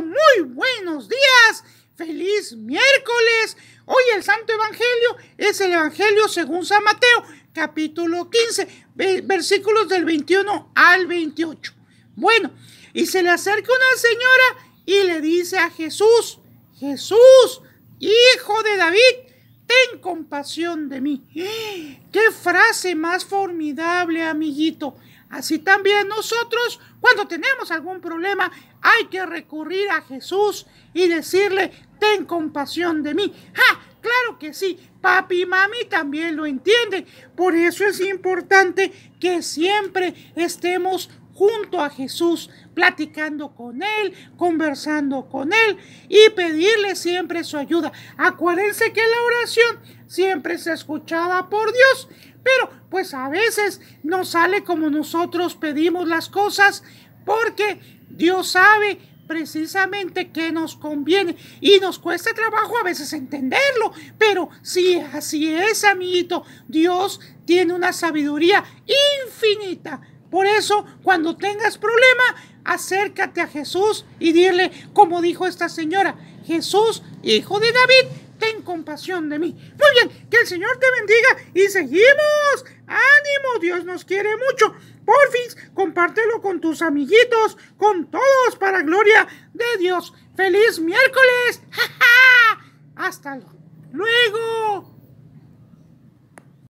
muy buenos días, feliz miércoles. Hoy el Santo Evangelio es el Evangelio según San Mateo, capítulo 15, versículos del 21 al 28. Bueno, y se le acerca una señora y le dice a Jesús, Jesús, hijo de David, ten compasión de mí. ¡Eh! ¡Qué frase más formidable, amiguito! Así también nosotros, cuando tenemos algún problema, hay que recurrir a Jesús y decirle, ten compasión de mí. ¡Ja! Ah, claro que sí, papi y mami también lo entienden. Por eso es importante que siempre estemos junto a Jesús, platicando con Él, conversando con Él y pedirle siempre su ayuda. Acuérdense que la oración siempre es escuchada por Dios, pero pues a veces no sale como nosotros pedimos las cosas porque Dios sabe precisamente que nos conviene y nos cuesta trabajo a veces entenderlo, pero si así es, amiguito, Dios tiene una sabiduría infinita. Por eso, cuando tengas problema, acércate a Jesús y dile, como dijo esta señora, Jesús, hijo de David, compasión de mí. Muy bien, que el Señor te bendiga y seguimos. Ánimo, Dios nos quiere mucho. por fin compártelo con tus amiguitos, con todos, para gloria de Dios. ¡Feliz miércoles! ¡Ja, Hasta luego.